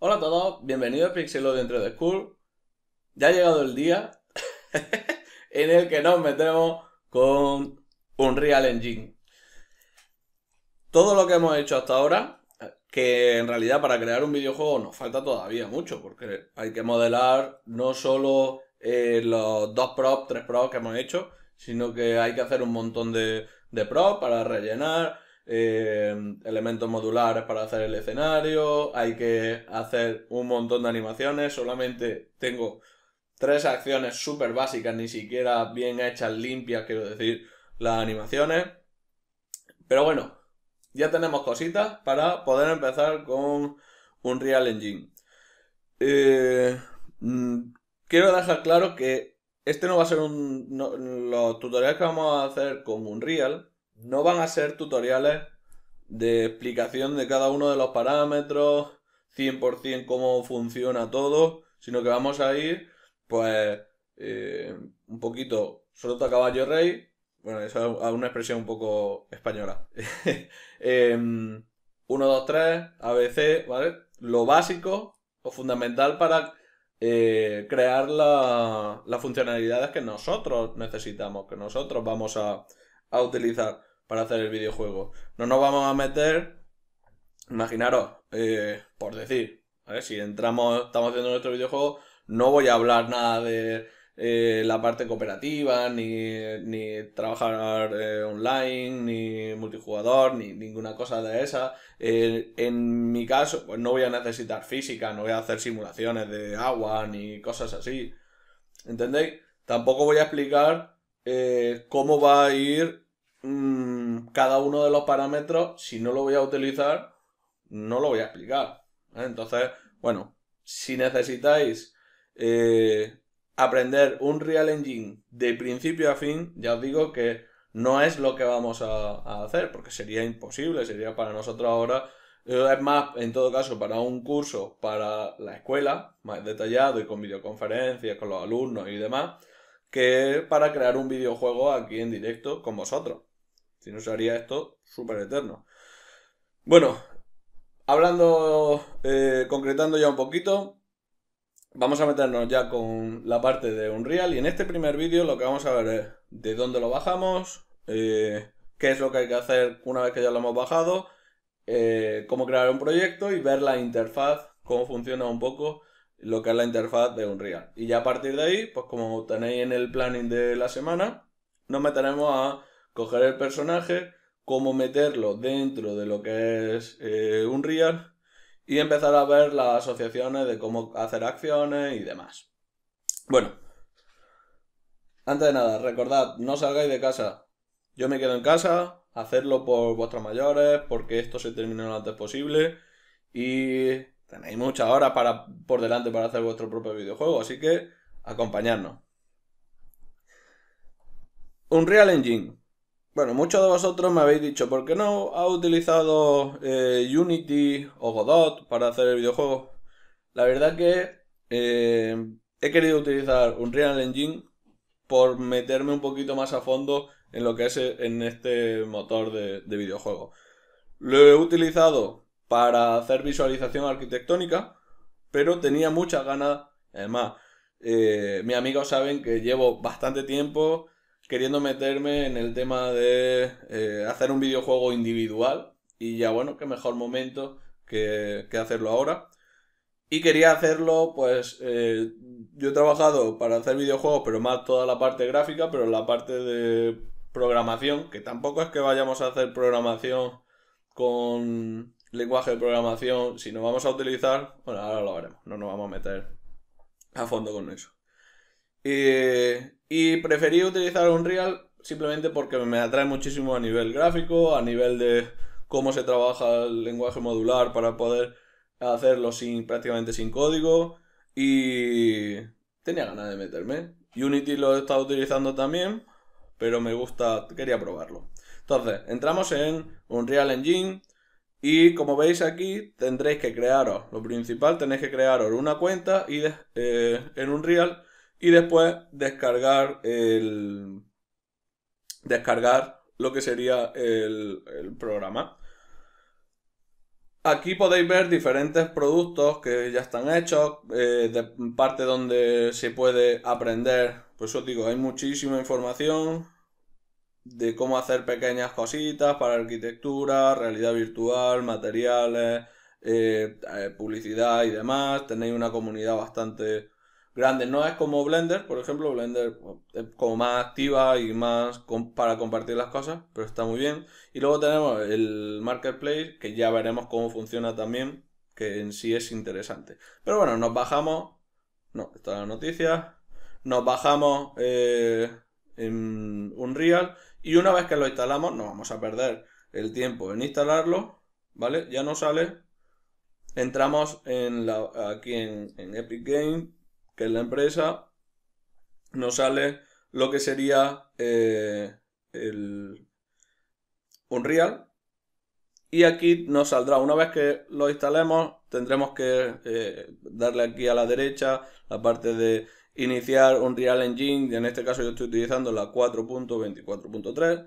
Hola a todos, bienvenidos a Pixelo dentro de School. Ya ha llegado el día en el que nos metemos con Unreal Engine. Todo lo que hemos hecho hasta ahora, que en realidad para crear un videojuego nos falta todavía mucho, porque hay que modelar no solo eh, los dos props, tres props que hemos hecho, sino que hay que hacer un montón de, de props para rellenar, Em, elementos modulares para hacer el escenario, hay que hacer un montón de animaciones, solamente tengo tres acciones súper básicas, ni siquiera bien hechas, limpias, quiero decir, las animaciones. Pero bueno, ya tenemos cositas para poder empezar con un Real Engine. Eh, mm, quiero dejar claro que este no va a ser un... los tutoriales que vamos a hacer con Unreal no van a ser tutoriales de explicación de cada uno de los parámetros, 100% cómo funciona todo, sino que vamos a ir, pues, eh, un poquito a caballo rey, bueno, eso es una expresión un poco española. 1, 2, 3, ABC, ¿vale? Lo básico o fundamental para eh, crear la, las funcionalidades que nosotros necesitamos, que nosotros vamos a, a utilizar para hacer el videojuego. No nos vamos a meter, imaginaros, eh, por decir, si entramos, estamos haciendo nuestro videojuego, no voy a hablar nada de eh, la parte cooperativa, ni, trabajar eh, online, ni multijugador, ni ninguna cosa de esa. en mi caso, pues no voy a necesitar física, no voy a hacer simulaciones de agua, ni cosas así. ¿Entendéis? Tampoco voy a explicar cómo va a ir mm, cada uno de los parámetros, si no lo voy a utilizar, no lo voy a explicar. ¿eh? Entonces, bueno, si necesitáis eh, aprender un Real Engine de principio a fin, ya os digo que no es lo que vamos a hacer, porque sería imposible, sería para nosotros ahora eh, es más, en todo caso, para un curso para la escuela, más detallado y con videoconferencias, con los alumnos y demás, que para crear un videojuego aquí en directo con vosotros. Si no, haría esto súper eterno. Bueno, hablando, eh, concretando ya un poquito, vamos a meternos ya con la parte de Unreal. Y en este primer vídeo lo que vamos a ver es de dónde lo bajamos, eh, qué es lo que hay que hacer una vez que ya lo hemos bajado, eh, cómo crear un proyecto y ver la interfaz, cómo funciona un poco lo que es la interfaz de Unreal. Y ya a partir de ahí, pues como tenéis en el planning de la semana, nos meteremos a coger el personaje, cómo meterlo dentro de lo que es Unreal eh, un real y empezar a ver las asociaciones de cómo hacer acciones y demás. Bueno, antes de nada, recordad, no salgáis de casa. Yo me quedo en casa, hacerlo por vuestros mayores, porque esto se terminó lo antes posible y tenéis muchas horas para, por delante para hacer vuestro propio videojuego, así que acompañadnos. Unreal Engine. Bueno, muchos de vosotros me habéis dicho, ¿por qué no ha utilizado eh, Unity o Godot para hacer el videojuego? La verdad que eh, he querido utilizar Unreal Engine por meterme un poquito más a fondo en lo que es eh, en este motor de, videojuego. Lo he utilizado para hacer visualización arquitectónica, pero tenía muchas ganas, además, eh, mis amigos saben que llevo bastante tiempo queriendo meterme en el tema de eh, hacer un videojuego individual. Y ya bueno, qué mejor momento que, hacerlo ahora. Y quería hacerlo, pues eh, yo he trabajado para hacer videojuegos, pero más toda la parte gráfica, pero la parte de programación, que tampoco es que vayamos a hacer programación con lenguaje de programación, si no vamos a utilizar, bueno, ahora lo haremos, no nos vamos a meter a fondo con eso. Eh, y preferí utilizar Unreal simplemente porque me atrae muchísimo a nivel gráfico, a nivel de cómo se trabaja el lenguaje modular para poder hacerlo sin, prácticamente sin código. Y tenía ganas de meterme. Unity lo he estado utilizando también, pero me gusta, quería probarlo. Entonces, entramos en Unreal Engine y como veis aquí tendréis que crearos, lo principal tenéis que crearos una cuenta y eh, en Unreal y después descargar el. Descargar lo que sería el, programa. Aquí podéis ver diferentes productos que ya están hechos, eh, de parte donde se puede aprender. Pues os digo, hay muchísima información de cómo hacer pequeñas cositas para arquitectura, realidad virtual, materiales, eh, eh, publicidad y demás. Tenéis una comunidad bastante grande. No es como Blender, por ejemplo, Blender es eh, como más activa y más para compartir las cosas, pero está muy bien. Y luego tenemos el Marketplace, que ya veremos cómo funciona también, que en sí es interesante. Pero bueno, nos bajamos. No, esta es la noticia. Nos bajamos eh, en en Unreal y una vez que lo instalamos, no vamos a perder el tiempo en instalarlo, ¿vale? Ya no sale. Entramos en la, aquí en, Epic Games, que en la empresa nos sale lo que sería eh, el Unreal. Y aquí nos saldrá, una vez que lo instalemos, tendremos que eh, darle aquí a la derecha la parte de iniciar Unreal Engine. ...y En este caso yo estoy utilizando la 4.24.3.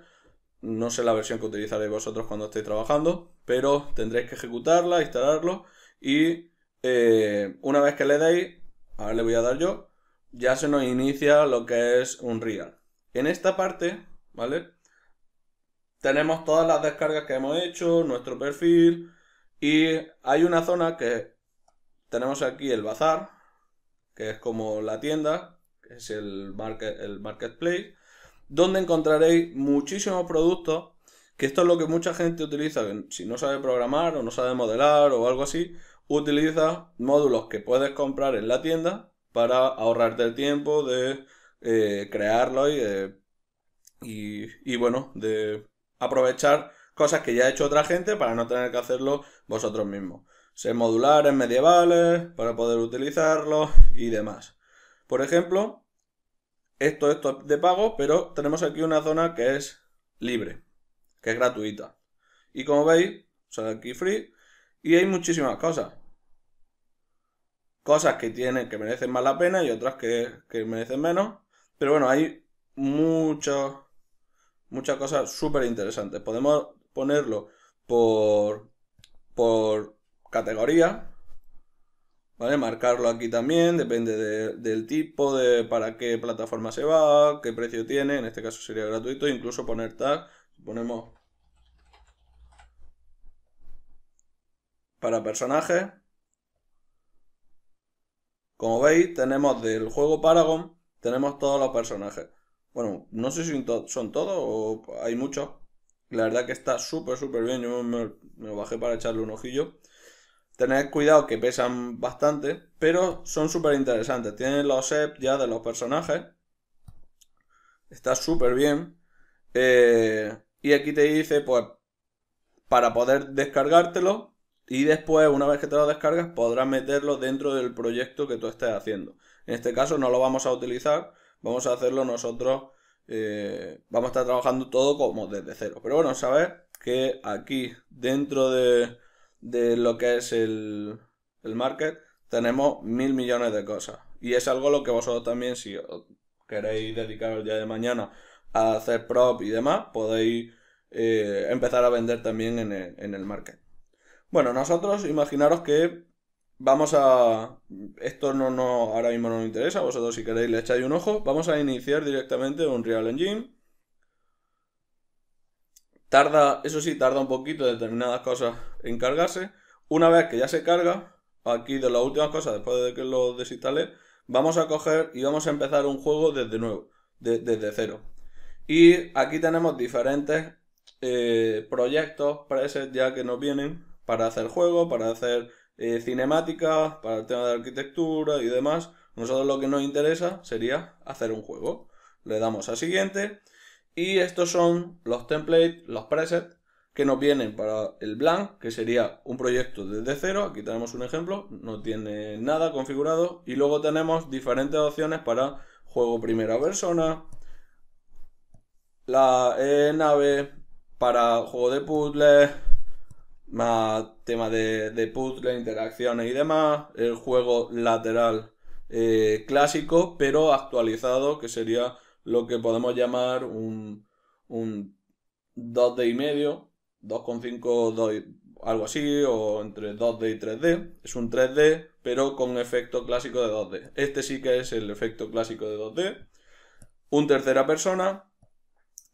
No sé la versión que utilizaréis vosotros cuando estéis trabajando, pero tendréis que ejecutarla, instalarlo y eh, una vez que le deis ahora le voy a dar yo, ya se nos inicia lo que es un real En esta parte, ¿vale? Tenemos todas las descargas que hemos hecho, nuestro perfil, y hay una zona que tenemos aquí el bazar, que es como la tienda, que es el, el marketplace, donde encontraréis muchísimos productos, que esto es lo que mucha gente utiliza, si no sabe programar o no sabe modelar o algo así, utiliza módulos que puedes comprar en la tienda para ahorrarte el tiempo de eh, crearlo y, y, bueno, de aprovechar cosas que ya ha hecho otra gente para no tener que hacerlo vosotros mismos. Ser modulares, medievales, para poder utilizarlos y demás. Por ejemplo, esto, es de pago, pero tenemos aquí una zona que es libre, que es gratuita. Y como veis, sale aquí free, y hay muchísimas cosas. Cosas que tienen, que merecen más la pena y otras que, merecen menos. Pero bueno, hay muchas cosas súper interesantes. Podemos ponerlo por, por categoría. ¿Vale? Marcarlo aquí también, depende del tipo, de para qué plataforma se va, qué precio tiene, en este caso sería gratuito, incluso poner tag, ponemos para personajes. Como veis, tenemos del juego Paragon, tenemos todos los personajes. Bueno, no sé si son todos o hay muchos. La verdad que está súper, súper bien. Yo me, lo bajé para echarle un ojillo. Tened cuidado que pesan bastante, pero son súper interesantes. Tienen los sets ya de los personajes. Está súper bien. Eh, y aquí te dice, pues, para poder descargártelo, y después, una vez que te lo descargas, podrás meterlo dentro del proyecto que tú estés haciendo. En este caso no lo vamos a utilizar, vamos a hacerlo nosotros, eh, vamos a estar trabajando todo como desde cero. Pero bueno, sabes que aquí dentro de, lo que es el, market tenemos mil millones de cosas. Y es algo lo que vosotros también, si queréis dedicar el día de mañana a hacer prop y demás, podéis eh, empezar a vender también en en el market. Bueno, nosotros imaginaros que vamos a... Esto no, ahora mismo no nos interesa, vosotros si queréis le echáis un ojo. Vamos a iniciar directamente un Real Engine. Tarda, eso sí, tarda un poquito determinadas cosas en cargarse. Una vez que ya se carga, aquí de las últimas cosas, después de que lo desinstale, vamos a coger y vamos a empezar un juego desde nuevo, desde cero. Y aquí tenemos diferentes eh, proyectos, presets ya que nos vienen para hacer juego, para hacer eh, cinemática, para el tema de arquitectura y demás. Nosotros lo que nos interesa sería hacer un juego. Le damos a siguiente y estos son los templates, los presets que nos vienen para el blank, que sería un proyecto desde cero. Aquí tenemos un ejemplo, no tiene nada configurado. Y luego tenemos diferentes opciones para juego primera persona, la eh, nave, para juego de puzzles, más tema de, de puzzle, interacciones y demás, el juego lateral eh, clásico, pero actualizado, que sería lo que podemos llamar un, 2D y medio, 2,5, algo así, o entre 2D y 3D. Es un 3D, pero con efecto clásico de 2D. Este sí que es el efecto clásico de 2D. Un tercera persona.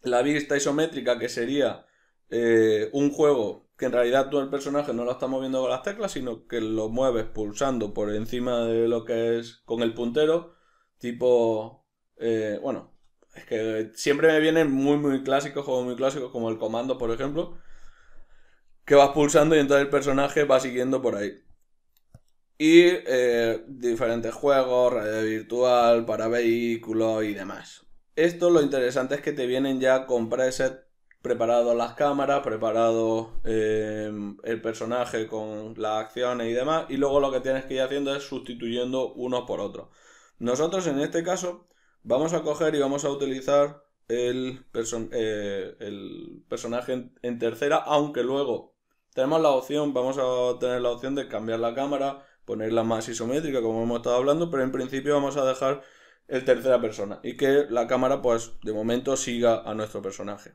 La vista isométrica, que sería eh, un juego que en realidad tú el personaje no lo estás moviendo con las teclas, sino que lo mueves pulsando por encima de lo que es con el puntero, tipo, eh, bueno, es que siempre me vienen muy, muy clásicos, juegos muy clásicos, como el comando, por ejemplo, que vas pulsando y entonces el personaje va siguiendo por ahí. Y eh, diferentes juegos, realidad virtual, para vehículos y demás. Esto lo interesante es que te vienen ya con presets preparado las cámaras, preparado eh, el personaje con las acciones y demás, y luego lo que tienes que ir haciendo es sustituyendo unos por otros. Nosotros en este caso vamos a coger y vamos a utilizar el, eh, el personaje en, tercera, aunque luego tenemos la opción, vamos a tener la opción de cambiar la cámara, ponerla más isométrica como hemos estado hablando, pero en principio vamos a dejar el tercera persona y que la cámara pues de momento siga a nuestro personaje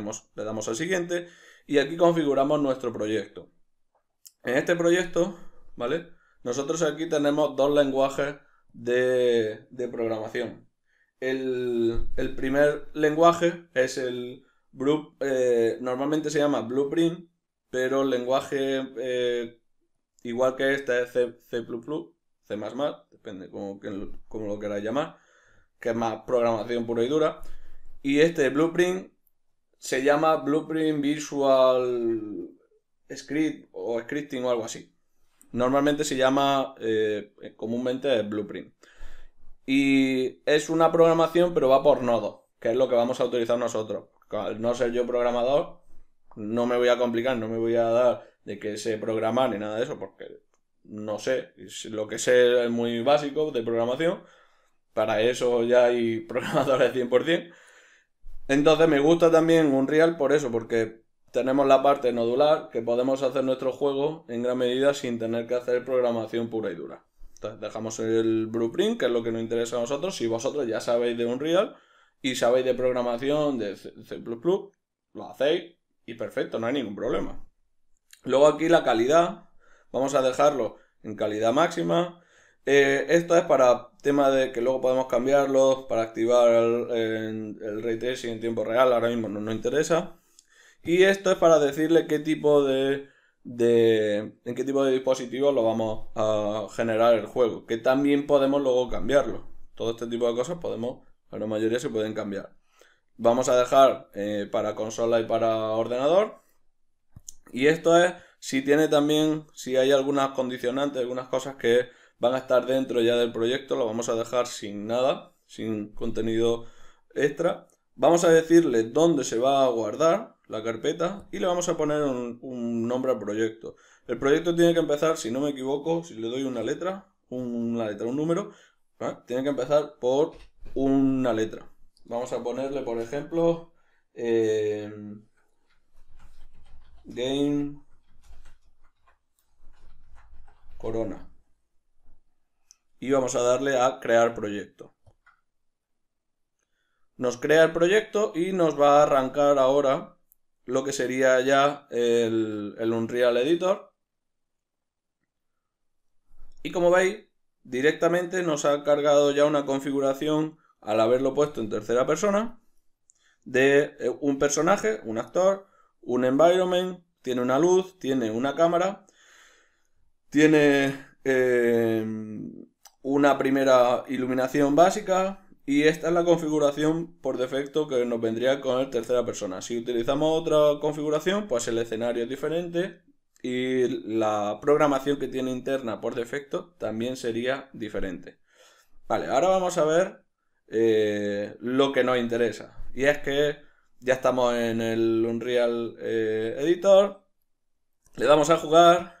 le damos al siguiente y aquí configuramos nuestro proyecto. En este proyecto, ¿vale? Nosotros aquí tenemos dos lenguajes de, programación. El, primer lenguaje es el Blue, eh, normalmente se llama Blueprint, pero el lenguaje eh, igual que este es C, C++, C++, depende como, como lo queráis llamar, que es más programación pura y dura. Y este Blueprint se llama Blueprint Visual Script o Scripting o algo así. Normalmente se llama eh, comúnmente Blueprint. Y es una programación, pero va por nodo, que es lo que vamos a utilizar nosotros. Al no ser yo programador, no me voy a complicar, no me voy a dar de que sé programar ni nada de eso, porque no sé. Lo que sé es muy básico de programación. Para eso ya hay programadores 100%. Entonces me gusta también Unreal por eso, porque tenemos la parte nodular que podemos hacer nuestro juego en gran medida sin tener que hacer programación pura y dura. Entonces dejamos el blueprint, que es lo que nos interesa a nosotros. Si vosotros ya sabéis de Unreal y sabéis de programación de C++, lo hacéis y perfecto, no hay ningún problema. Luego aquí la calidad, vamos a dejarlo en calidad máxima. Eh, esto es para Tema de que luego podemos cambiarlo para activar el, el, en tiempo real, ahora mismo no nos interesa. Y esto es para decirle qué tipo de, en qué tipo de dispositivos lo vamos a generar el juego, que también podemos luego cambiarlo. Todo este tipo de cosas podemos, a la mayoría se pueden cambiar. Vamos a dejar eh, para consola y para ordenador. Y esto es si tiene también, si hay algunas condicionantes, algunas cosas que van a estar dentro ya del proyecto, lo vamos a dejar sin nada, sin contenido extra. Vamos a decirle dónde se va a guardar la carpeta y le vamos a poner un, nombre al proyecto. El proyecto tiene que empezar, si no me equivoco, si le doy una letra, una letra, un número, tiene que empezar por una letra. Vamos a ponerle, por ejemplo, eh, Game Corona y vamos a darle a crear proyecto. Nos crea el proyecto y nos va a arrancar ahora lo que sería ya el, el Unreal Editor. Y como veis, directamente nos ha cargado ya una configuración al haberlo puesto en tercera persona de eh, un personaje, un actor, un environment, tiene una luz, tiene una cámara, tiene eh, una primera iluminación básica y esta es la configuración por defecto que nos vendría con el tercera persona. Si utilizamos otra configuración, pues el escenario es diferente y la programación que tiene interna por defecto también sería diferente. Vale, ahora vamos a ver eh, lo que nos interesa. Y es que ya estamos en el Unreal eh, Editor, le damos a jugar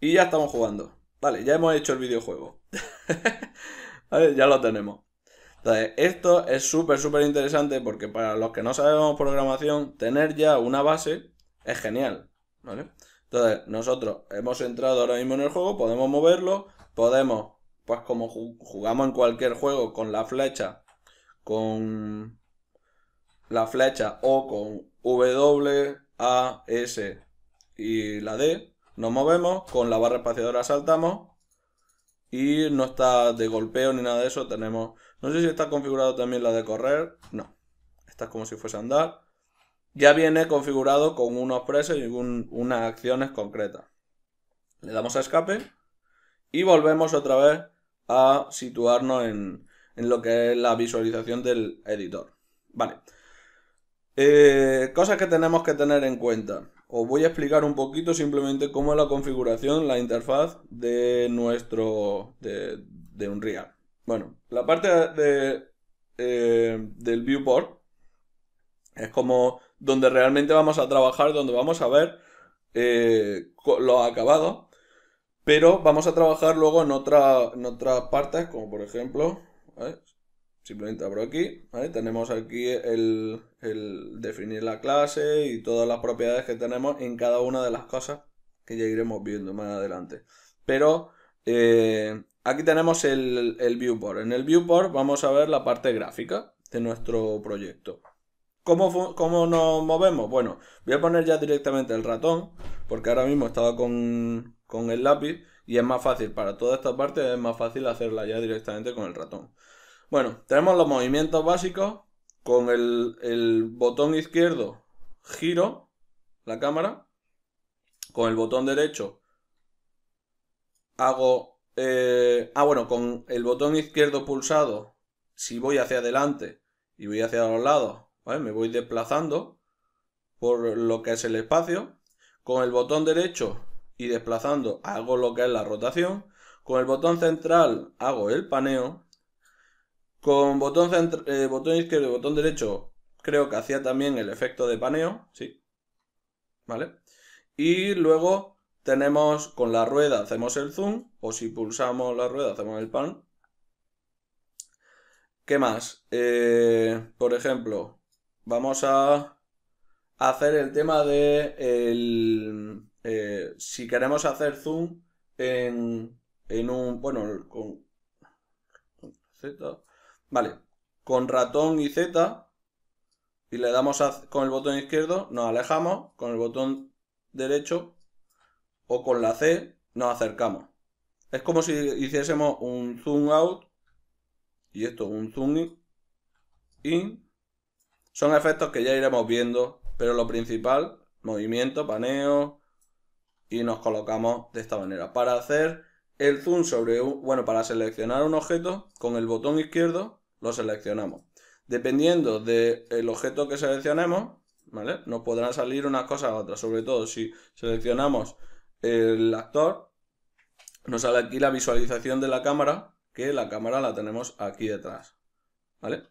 y ya estamos jugando. Vale, ya hemos hecho el videojuego. ya lo tenemos. Entonces, esto es súper, súper interesante porque para los que no sabemos programación, tener ya una base es genial, Entonces, nosotros hemos entrado ahora mismo en el juego, podemos moverlo, podemos, pues como jugamos en cualquier juego con la flecha, con la flecha o con W, A, S y la D, nos movemos, con la barra espaciadora saltamos y no está de golpeo ni nada de eso. Tenemos, no sé si está configurado también la de correr. No, está como si fuese a andar. Ya viene configurado con unos presos y unas acciones concretas. Le damos a escape y volvemos otra vez a situarnos en, lo que es la visualización del editor. Vale. Eh, cosas que tenemos que tener en cuenta os voy a explicar un poquito simplemente cómo es la configuración, la interfaz de nuestro, de, de Unreal. Bueno, la parte de, eh, del viewport es como donde realmente vamos a trabajar, donde vamos a ver lo eh, los acabados, pero vamos a trabajar luego en, otra, otras partes, como por ejemplo, Simplemente abro aquí, Tenemos aquí el, definir la clase y todas las propiedades que tenemos en cada una de las cosas que ya iremos viendo más adelante. Pero eh, aquí tenemos el, viewport. En el viewport vamos a ver la parte gráfica de nuestro proyecto. ¿Cómo, nos movemos? Bueno, voy a poner ya directamente el ratón, porque ahora mismo estaba con, con el lápiz y es más fácil, para toda esta parte es más fácil hacerla ya directamente con el ratón. Bueno, tenemos los movimientos básicos con el, botón izquierdo giro la cámara, con el botón derecho hago... Eh, ah, bueno, con el botón izquierdo pulsado, si voy hacia adelante y voy hacia los lados, me voy desplazando por lo que es el espacio. Con el botón derecho y desplazando hago lo que es la rotación. Con el botón central hago el paneo con eh, botón, izquierdo y botón derecho creo que hacía también el efecto de paneo, sí. ¿Vale? Y luego tenemos con la rueda hacemos el zoom, o si pulsamos la rueda hacemos el pan. ¿Qué más? Eh, por ejemplo, vamos a hacer el tema de el, eh, si queremos hacer zoom en, en un, bueno, con, con Z, Vale, con ratón y Z y le damos con el botón izquierdo, nos alejamos, con el botón derecho o con la C nos acercamos. Es como si hiciésemos un zoom out y esto un zoom in. Son efectos que ya iremos viendo, pero lo principal, movimiento, paneo y nos colocamos de esta manera. Para hacer el zoom sobre un, bueno, para seleccionar un objeto con el botón izquierdo lo seleccionamos. Dependiendo del el objeto que seleccionemos, ¿vale? Nos podrán salir unas cosas a otras. Sobre todo si seleccionamos el actor, nos sale aquí la visualización de la cámara, que la cámara la tenemos aquí detrás. ¿Vale?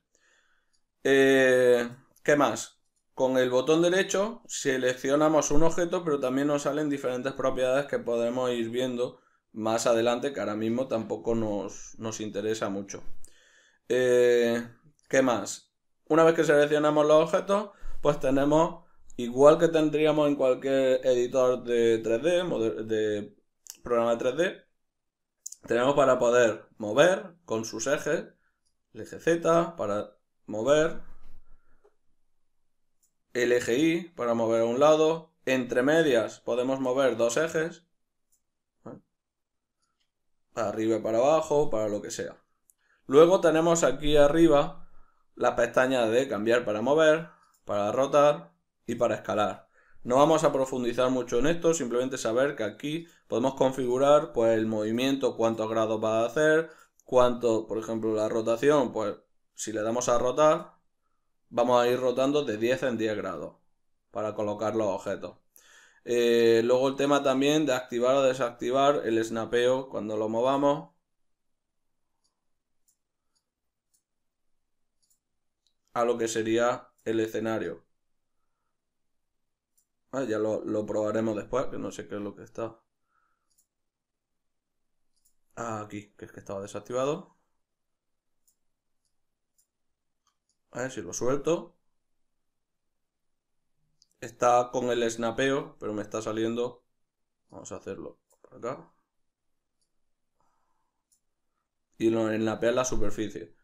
Eh, ¿Qué más? Con el botón derecho seleccionamos un objeto, pero también nos salen diferentes propiedades que podremos ir viendo más adelante, que ahora mismo tampoco nos, nos interesa mucho. Eh, ¿Qué más? Una vez que seleccionamos los objetos, pues tenemos, igual que tendríamos en cualquier editor de 3D, de programa 3D, tenemos para poder mover con sus ejes, el eje Z para mover, el eje Y para mover a un lado, entre medias podemos mover dos ejes, para arriba, para abajo, para lo que sea. Luego tenemos aquí arriba la pestaña de cambiar para mover, para rotar y para escalar. No vamos a profundizar mucho en esto, simplemente saber que aquí podemos configurar pues, el movimiento, cuántos grados va a hacer, cuánto, por ejemplo, la rotación, pues si le damos a rotar, vamos a ir rotando de 10 en 10 grados para colocar los objetos. Eh, luego el tema también de activar o desactivar el snapeo cuando lo movamos, a lo que sería el escenario. Ah, ya lo, probaremos después, que no sé qué es lo que está. Ah, aquí, que es que estaba desactivado. A ver si lo suelto. Está con el snapeo, pero me está saliendo. Vamos a hacerlo por acá. Y lo snapea en la superficie.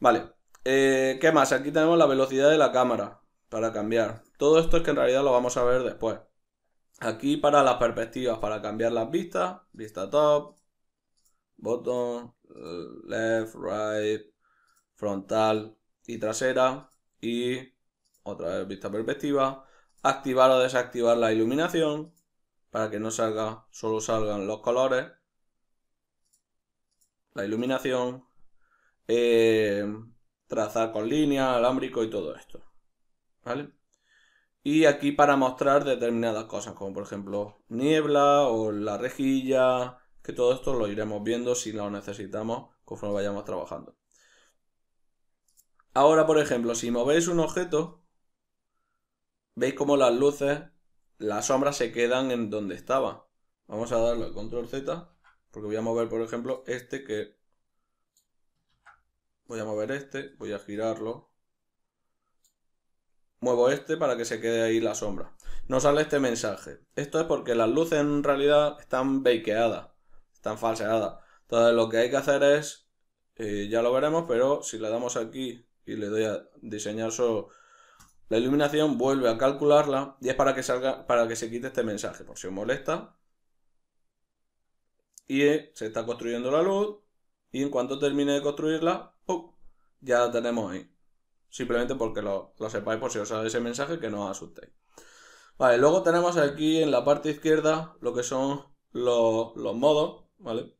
Vale, eh, ¿Qué más? Aquí tenemos la velocidad de la cámara para cambiar. Todo esto es que en realidad lo vamos a ver después. Aquí para las perspectivas, para cambiar las vistas, vista top, bottom, left, right, frontal y trasera. Y otra vez vista perspectiva. Activar o desactivar la iluminación para que no salga, solo salgan los colores. La iluminación. Eh, trazar con línea, alámbrico y todo esto. ¿Vale? Y aquí para mostrar determinadas cosas, como por ejemplo niebla o la rejilla, que todo esto lo iremos viendo si lo necesitamos conforme vayamos trabajando. Ahora, por ejemplo, si movéis un objeto, veis como las luces, las sombras se quedan en donde estaba. Vamos a darle control Z, porque voy a mover, por ejemplo, este que Voy a mover este, voy a girarlo. Muevo este para que se quede ahí la sombra. No sale este mensaje. Esto es porque las luces en realidad están bakeadas, están falseadas. Entonces lo que hay que hacer es, eh, ya lo veremos, pero si le damos aquí y le doy a diseñar solo la iluminación, vuelve a calcularla y es para que salga, para que se quite este mensaje, por si os molesta. Y se está construyendo la luz y en cuanto termine de construirla, ya lo tenemos ahí. Simplemente porque lo, sepáis por si os sale ese mensaje que no os asustéis. Vale, luego tenemos aquí en la parte izquierda lo que son los, modos, ¿vale?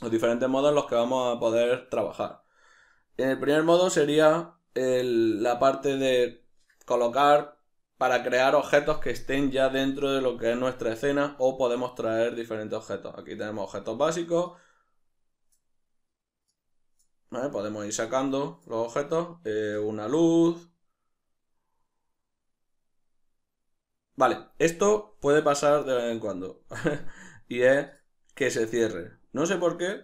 Los diferentes modos en los que vamos a poder trabajar. En el primer modo sería la parte de colocar para crear objetos que estén ya dentro de lo que es nuestra escena o podemos traer diferentes objetos. Aquí tenemos objetos básicos, Podemos ir sacando los objetos. Eh, una luz. Vale, esto puede pasar de vez en cuando. y es que se cierre. No sé por qué.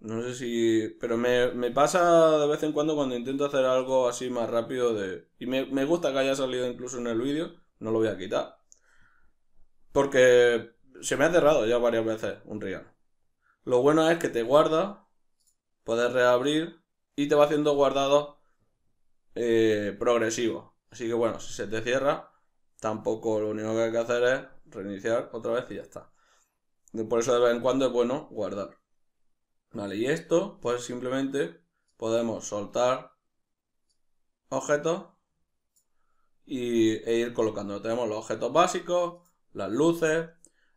No sé si... Pero me, pasa de vez en cuando cuando intento hacer algo así más rápido de... Y me, me gusta que haya salido incluso en el vídeo. No lo voy a quitar. Porque se me ha cerrado ya varias veces un real. Lo bueno es que te guarda poder reabrir y te va haciendo guardado eh, progresivo. Así que bueno, si se te cierra, tampoco lo único que hay que hacer es reiniciar otra vez y ya está. Por eso de vez en cuando es bueno guardar. Vale, y esto, pues simplemente podemos soltar objetos e ir colocando. Tenemos los objetos básicos, las luces,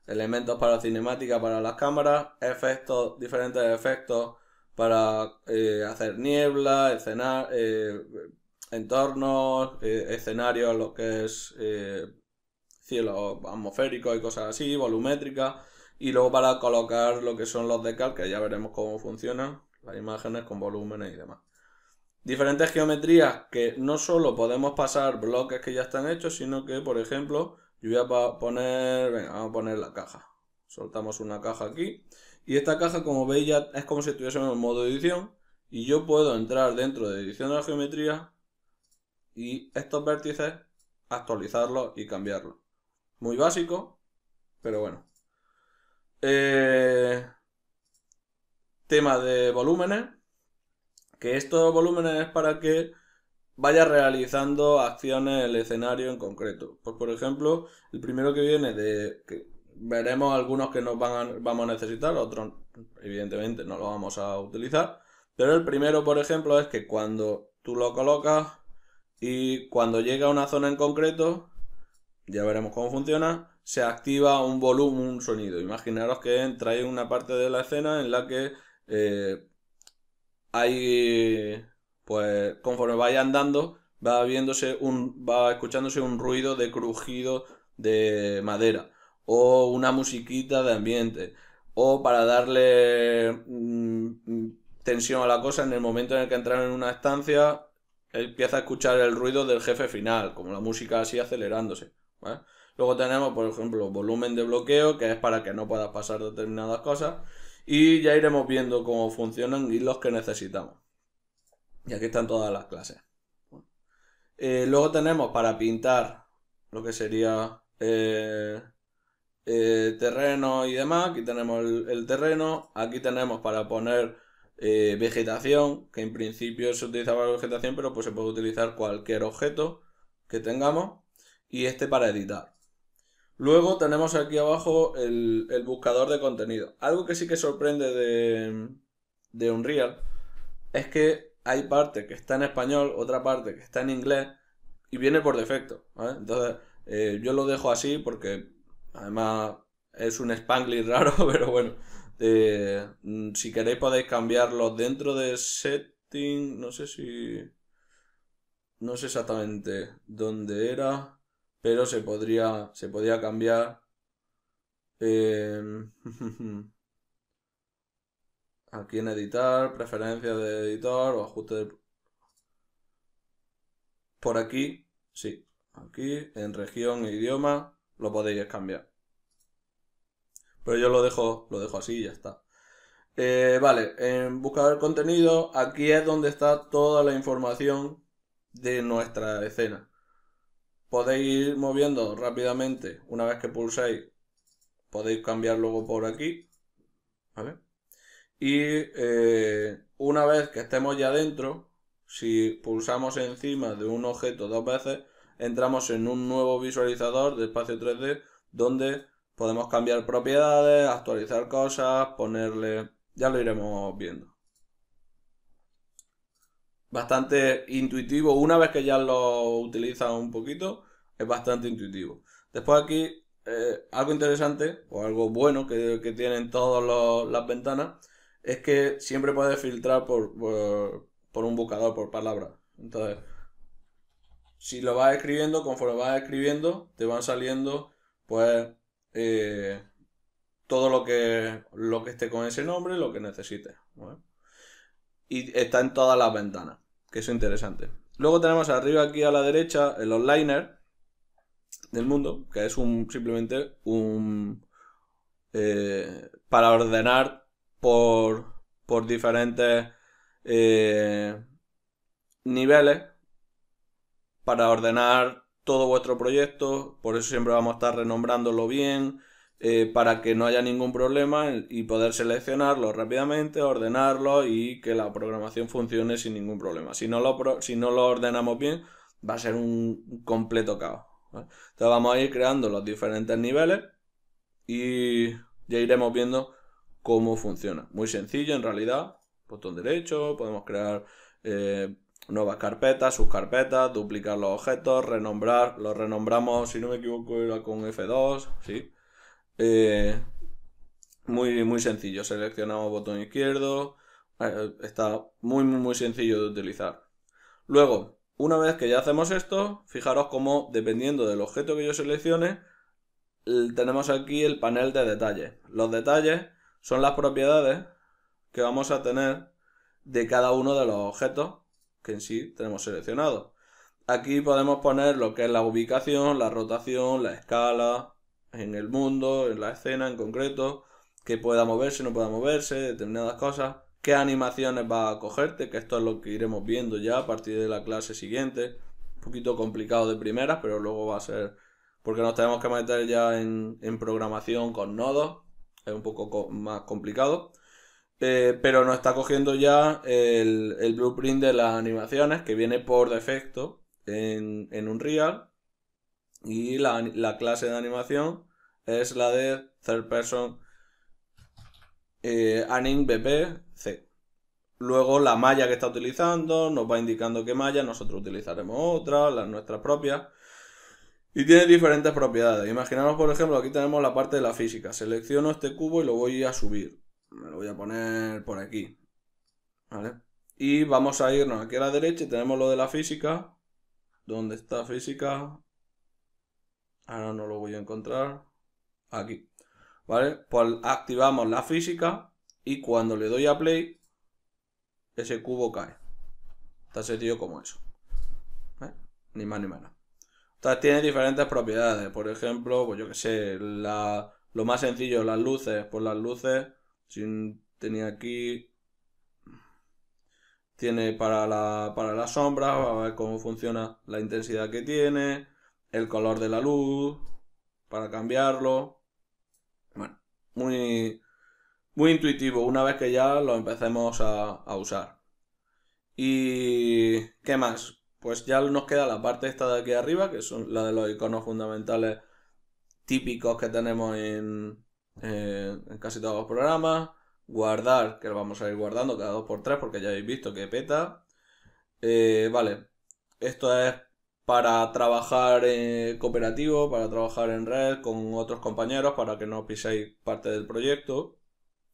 elementos para cinemática para las cámaras, efectos, diferentes efectos para eh, hacer niebla, escenar, eh, entornos, eh, escenarios, lo que es cielo atmosférico y cosas así, volumétrica, y luego para colocar lo que son los decals, que ya veremos cómo funcionan, las imágenes con volúmenes y demás. Diferentes geometrías que no solo podemos pasar bloques que ya están hechos, sino que, por ejemplo, yo voy a poner, venga, vamos a poner la caja. Soltamos una caja aquí y esta caja, como veis, ya es como si estuviésemos en modo edición. Y yo puedo entrar dentro de edición de la geometría y estos vértices actualizarlos y cambiarlos. Muy básico, pero bueno. Eh, tema de volúmenes. Que estos volúmenes es para que vaya realizando acciones en el escenario en concreto. Pues, por ejemplo, el primero que viene de veremos algunos que nos van vamos a necesitar, otros evidentemente no lo vamos a utilizar. Pero el primero, por ejemplo, es que cuando tú lo colocas y cuando llega a una zona en concreto, ya veremos cómo funciona, se activa un volumen, un sonido. Imaginaros que entráis en una parte de la escena en la que eh, hay, pues conforme vaya andando, va viéndose un, va escuchándose un ruido de crujido de madera o una musiquita de ambiente, o para darle mm, mm, tensión a la cosa en el momento en el que entran en una estancia, empieza a escuchar el ruido del jefe final, como la música así acelerándose. Luego tenemos, por ejemplo, volumen de bloqueo, que es para que no puedas pasar determinadas cosas. Y ya iremos viendo cómo funcionan y los que necesitamos. Y aquí están todas las clases. Eh, luego tenemos para pintar lo que sería eh, eh, terreno y demás. Aquí tenemos el, terreno. Aquí tenemos para poner eh, vegetación, que en principio se utilizaba vegetación, pero pues se puede utilizar cualquier objeto que tengamos. Y este para editar. Luego tenemos aquí abajo el, buscador de contenido. Algo que sí que sorprende de, de Unreal es que hay parte que está en español, otra parte que está en inglés y viene por defecto. Entonces eh, yo lo dejo así porque Además, es un Spanglish raro, pero bueno. Eh, mm, si queréis podéis cambiarlo dentro de setting. No sé si. No sé exactamente dónde era. Pero se podría. Se podía cambiar. Eh, aquí en editar, preferencias de editor o ajuste de... Por aquí, sí. Aquí, en región e idioma lo podéis cambiar. Pero yo lo dejo, lo dejo así y ya está. Eh, vale, en buscador contenido, aquí es donde está toda la información de nuestra escena. Podéis ir moviendo rápidamente una vez que pulsáis... Podéis cambiar luego por aquí. ¿Vale? Y eh, una vez que estemos ya dentro, si pulsamos encima de un objeto dos veces, entramos en un nuevo visualizador de espacio 3D donde podemos cambiar propiedades, actualizar cosas, ponerle... ya lo iremos viendo. Bastante intuitivo, una vez que ya lo utiliza un poquito, es bastante intuitivo. Después aquí, eh, algo interesante, o algo bueno que, tienen todas las ventanas, es que siempre puedes filtrar por, un buscador, por palabra. Entonces, si lo vas escribiendo, conforme vas escribiendo, te van saliendo, pues, eh, todo lo que, lo que esté con ese nombre, lo que necesites. Y está en todas las ventanas, que es interesante. Luego tenemos arriba aquí a la derecha el onliner del mundo, que es un simplemente un... Eh, para ordenar por, diferentes eh, niveles para ordenar todo vuestro proyecto, por eso siempre vamos a estar renombrándolo bien, eh, para que no haya ningún problema y poder seleccionarlo rápidamente, ordenarlo y que la programación funcione sin ningún problema. Si no lo, si no lo ordenamos bien, va a ser un completo caos. Entonces vamos a ir creando los diferentes niveles y ya iremos viendo cómo funciona. Muy sencillo en realidad, botón derecho, podemos crear eh, nuevas carpetas, subcarpetas, duplicar los objetos, renombrar, los renombramos, si no me equivoco, era con F2, ¿sí? Eh, muy, muy sencillo, seleccionamos botón izquierdo, eh, está muy, muy, muy sencillo de utilizar. Luego, una vez que ya hacemos esto, fijaros cómo, dependiendo del objeto que yo seleccione, tenemos aquí el panel de detalles. Los detalles son las propiedades que vamos a tener de cada uno de los objetos que en sí tenemos seleccionado. Aquí podemos poner lo que es la ubicación, la rotación, la escala en el mundo, en la escena en concreto, que pueda moverse, no pueda moverse, determinadas cosas, qué animaciones va a cogerte, que esto es lo que iremos viendo ya a partir de la clase siguiente. Un poquito complicado de primeras, pero luego va a ser porque nos tenemos que meter ya en, programación con nodos, es un poco más complicado. Eh, pero nos está cogiendo ya el, blueprint de las animaciones que viene por defecto en, en real Y la, clase de animación es la de Third Person eh, Luego la malla que está utilizando nos va indicando qué malla, nosotros utilizaremos otra, las nuestras propias. Y tiene diferentes propiedades. Imaginaros, por ejemplo, aquí tenemos la parte de la física. Selecciono este cubo y lo voy a subir me lo voy a poner por aquí. ¿Vale? Y vamos a irnos aquí a la derecha y tenemos lo de la física. ¿Dónde está física? Ahora no lo voy a encontrar. Aquí. ¿Vale? Pues activamos la física y cuando le doy a play, ese cubo cae. Está sentido como eso. ¿Vale? ¿eh? Ni más ni menos. Entonces tiene diferentes propiedades. Por ejemplo, pues yo que sé, lo más sencillo, las luces. Pues las luces tenía aquí tiene para la, para sombra, a ver cómo funciona la intensidad que tiene, el color de la luz, para cambiarlo. Bueno, muy, muy intuitivo una vez que ya lo empecemos a, a usar. ¿Y qué más? Pues ya nos queda la parte esta de aquí arriba, que son la de los iconos fundamentales típicos que tenemos en, eh, en casi todos los programas. Guardar, que lo vamos a ir guardando cada 2x3 porque ya habéis visto que peta. Eh, vale, esto es para trabajar en cooperativo, para trabajar en red con otros compañeros, para que no piséis parte del proyecto,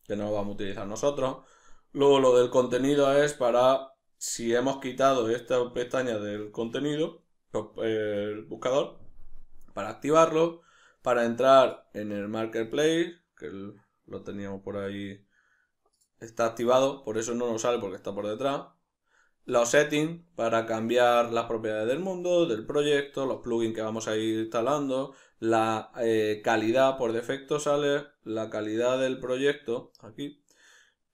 que no lo vamos a utilizar nosotros. Luego lo del contenido es para, si hemos quitado esta pestaña del contenido, eh, el buscador, para activarlo para entrar en el marketplace, que lo teníamos por ahí, está activado, por eso no nos sale porque está por detrás. Los settings para cambiar las propiedades del mundo, del proyecto, los plugins que vamos a ir instalando, la eh, calidad, por defecto sale la calidad del proyecto, aquí,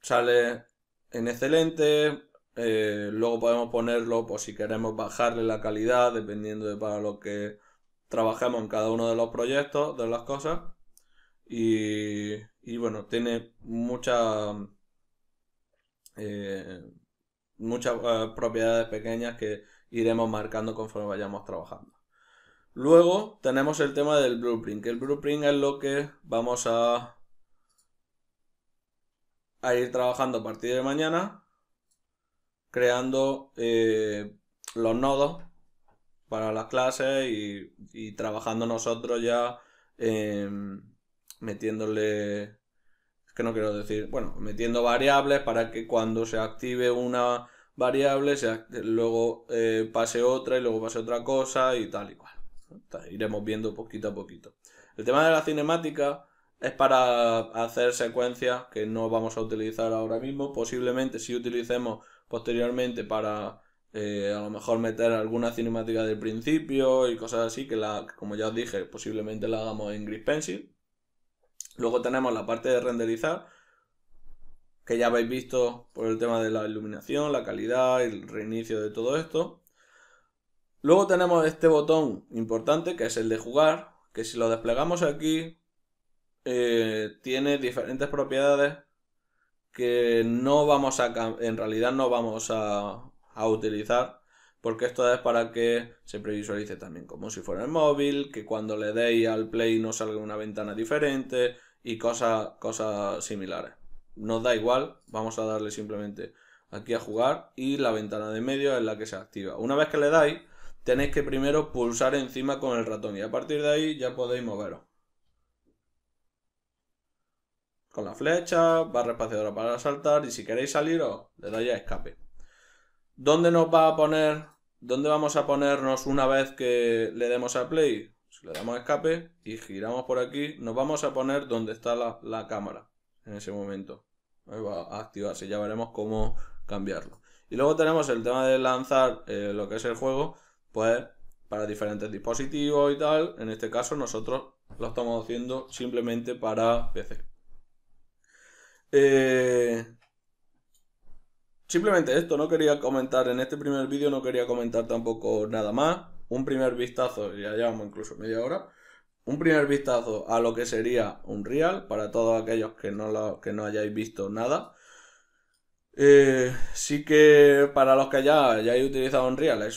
sale en excelente, eh, luego podemos ponerlo por si queremos bajarle la calidad, dependiendo de para lo que trabajemos en cada uno de los proyectos, de las cosas. Y, bueno, tiene eh, muchas muchas eh, propiedades pequeñas que iremos marcando conforme vayamos trabajando. Luego tenemos el tema del blueprint, que el blueprint es lo que vamos a, a ir trabajando a partir de mañana, creando eh, los nodos para las clases y, trabajando nosotros ya em, metiéndole... metiéndole que no quiero decir, bueno, metiendo variables para que cuando se active una variable, se luego eh, pase otra y luego pase otra cosa y tal y cual. iremos viendo poquito a poquito. El tema de la cinemática es para hacer secuencias que no vamos a utilizar ahora mismo, posiblemente si utilicemos posteriormente para eh, a lo mejor meter alguna cinemática del principio y cosas así, que la, como ya os dije, posiblemente la hagamos en Gris Pencil. Luego tenemos la parte de renderizar, que ya habéis visto por el tema de la iluminación, la calidad, el reinicio de todo esto. Luego tenemos este botón importante, que es el de jugar, que si lo desplegamos aquí, eh, tiene diferentes propiedades que no vamos a, en realidad no vamos a a utilizar porque esto es para que se previsualice también como si fuera el móvil, que cuando le deis al play no salga una ventana diferente y cosas, cosas similares. Nos da igual, vamos a darle simplemente aquí a jugar y la ventana de medio es la que se activa. Una vez que le dais, tenéis que primero pulsar encima con el ratón y a partir de ahí ya podéis moveros. Con la flecha, barra espaciadora para saltar y si queréis saliros, le dais a escape. ¿Dónde nos va a poner? ¿Dónde vamos a ponernos una vez que le demos a play? Si pues le damos a escape y giramos por aquí, nos vamos a poner donde está la, cámara en ese momento. Ahí va a activarse, ya veremos cómo cambiarlo. Y luego tenemos el tema de lanzar eh, lo que es el juego, pues para diferentes dispositivos y tal. En este caso nosotros lo estamos haciendo simplemente para PC. Eh, Simplemente esto, no quería comentar en este primer vídeo, no quería comentar tampoco nada más. Un primer vistazo, ya llevamos incluso media hora. Un primer vistazo a lo que sería un real para todos aquellos que no, lo, que no hayáis visto nada. Eh, sí que para los que ya hayáis utilizado un real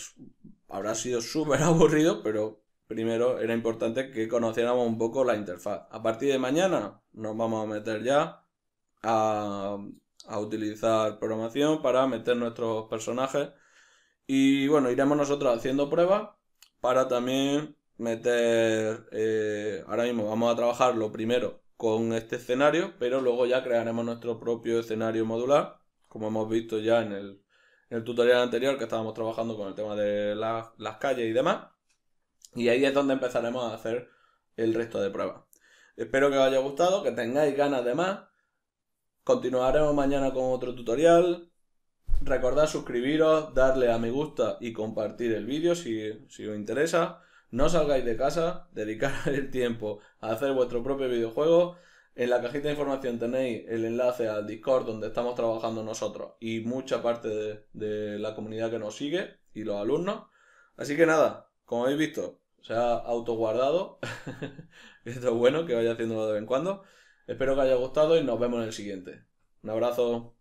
habrá sido súper aburrido, pero primero era importante que conociéramos un poco la interfaz. A partir de mañana nos vamos a meter ya a a utilizar programación para meter nuestros personajes. Y bueno, iremos nosotros haciendo pruebas para también meter... Eh, ahora mismo vamos a trabajar lo primero con este escenario, pero luego ya crearemos nuestro propio escenario modular, como hemos visto ya en el, tutorial anterior que estábamos trabajando con el tema de las calles y demás. Y ahí es donde empezaremos a hacer el resto de pruebas. Espero que os haya gustado, que tengáis ganas de más Continuaremos mañana con otro tutorial. Recordad suscribiros, darle a me gusta y compartir el vídeo si, os interesa. No salgáis de casa, dedicar el tiempo a hacer vuestro propio videojuego. En la cajita de información tenéis el enlace al Discord donde estamos trabajando nosotros y mucha parte de, de la comunidad que nos sigue y los alumnos. Así que nada, como habéis visto, se ha autoguardado. Esto es bueno que vaya haciéndolo de vez en cuando. Espero que haya gustado y nos vemos en el siguiente. Un abrazo.